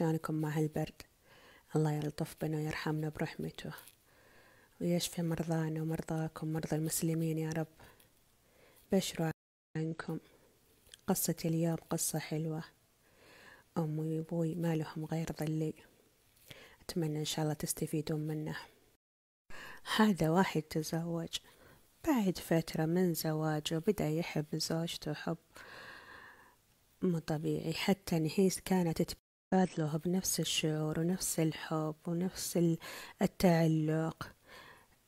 شلونكم مع هالبرد الله يلطف بنا ويرحمنا برحمته ويشفي مرضانا ومرضاكم مرضى المسلمين يا رب بشروا عنكم قصة اليوم قصة حلوة أمي وأبوي ما لهم غير ظلي أتمنى إن شاء الله تستفيدون منه هذا واحد تزوج بعد فترة من زواجه بدأ يحب زوجته حب مو طبيعي حتى نهيس كانت كانت بادلوها بنفس الشعور ونفس الحب ونفس التعلق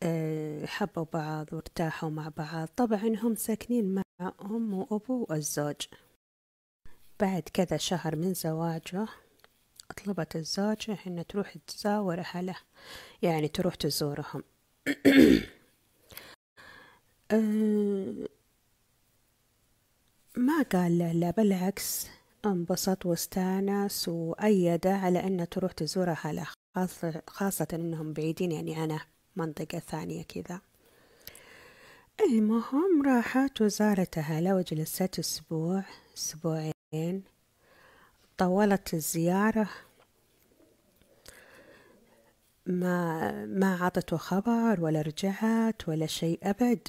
آه، حبوا بعض وارتاحوا مع بعض طبعا هم ساكنين مع أم وأبو الزوج بعد كذا شهر من زواجه طلبت الزوجة أن تروح تزاور أهله يعني تروح تزورهم آه، ما قال لا بالعكس انبسط واستانس وأيده على أنه تروح تزور أهله خاصة, خاصة أنهم بعيدين يعني أنا منطقة ثانية كذا المهم راحت وزارت أهلها وجلست أسبوع أسبوعين طولت الزيارة ما ما عطته خبر ولا رجعت ولا شيء أبد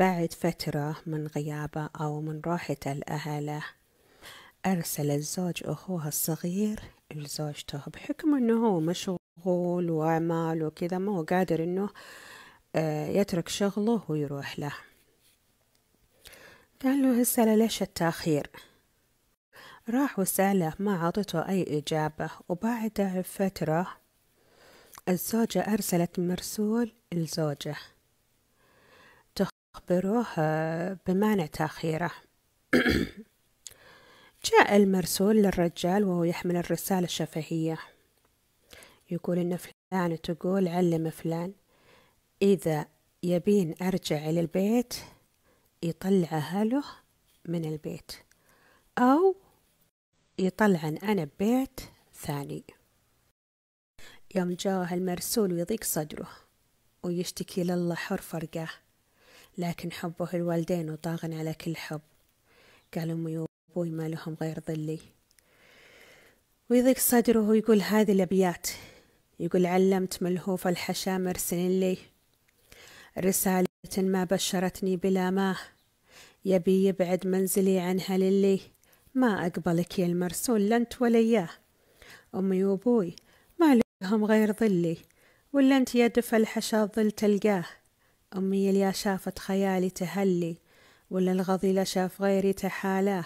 بعد فترة من غيابه أو من راحته لأهله أرسل الزوج أخوها الصغير لزوجته بحكم أنه هو مشغول وأعمال وكذا ما هو قادر أنه آه، يترك شغله ويروح له قال له هسه ليش التأخير راح وسأله ما عطته أي إجابة وبعدها بفترة الزوجة أرسلت مرسول لزوجه تخبره آه، بمانع تأخيره جاء المرسول للرجال وهو يحمل الرسالة الشفهية يقول إن فلان تقول علم فلان إذا يبين أرجع إلى البيت يطلع أهله من البيت أو يطلعن أنا ببيت ثاني يوم جاه المرسول ويضيق صدره ويشتكي لله حر فرقه لكن حبه الوالدين وطاغن على كل حب قال أمي أبوي ما لهم غير ظلي ويضيق صدره ويقول هذه الأبيات يقول علمت ملهوف الحشا مرسل لي رسالة ما بشرتني بلا ماه يبي يبعد منزلي عنها للي ما أقبلك يا المرسول لا أنت ولا إياه أمي وأبوي ما لهم غير ظلي ولا أنت يا دفى الحشا ظل تلقاه أمي اللي شافت خيالي تهلي ولا الغضي لا شاف غيري تحالاه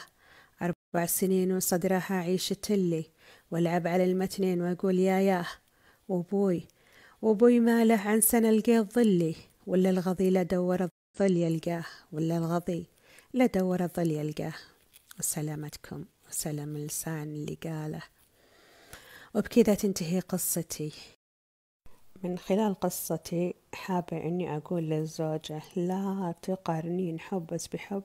وعسنين وصدرها عيشة لي والعب على المتنين وأقول يا ياه وأبوي وأبوي ماله عن سنة لقيت ظلي ولا الغضي لا دور الظل يلقاه ولا الغضي لا دور الظل يلقاه وسلامتكم وسلام اللسان اللي قاله وبكذا تنتهي قصتي من خلال قصتي حابة أني أقول للزوجة لا تقارنين حبك بحب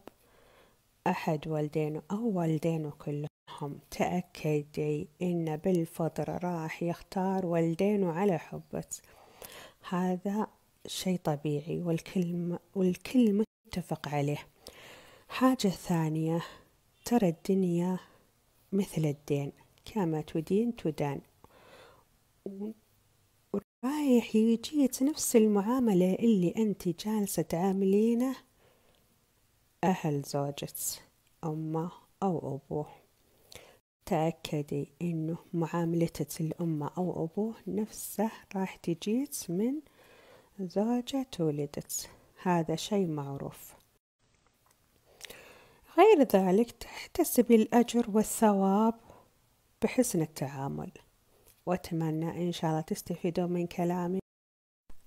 أحد والدينه أو والدينه كلهم تأكدي إن بالفطرة راح يختار والدينه على حبك هذا شيء طبيعي والكل, والكل متفق عليه حاجة ثانية ترى الدنيا مثل الدين كما تدين تدان ورايح يجيك نفس المعاملة اللي أنت جالسة تعاملينه أهل زوجة أمه أو أبوه تأكدي أنه معاملتك الأمة أو أبوه نفسه راح تجيت من زوجة ولدت هذا شيء معروف غير ذلك تحتسبي الأجر والثواب بحسن التعامل وأتمنى إن شاء الله تستفيدوا من كلامي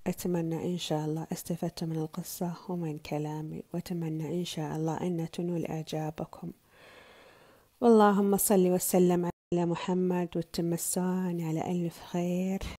أتمنى إن شاء الله استفدت من القصة ومن كلامي وأتمنى إن شاء الله أن تنول إعجابكم واللهم صل وسلم على محمد وتمسان على ألف خير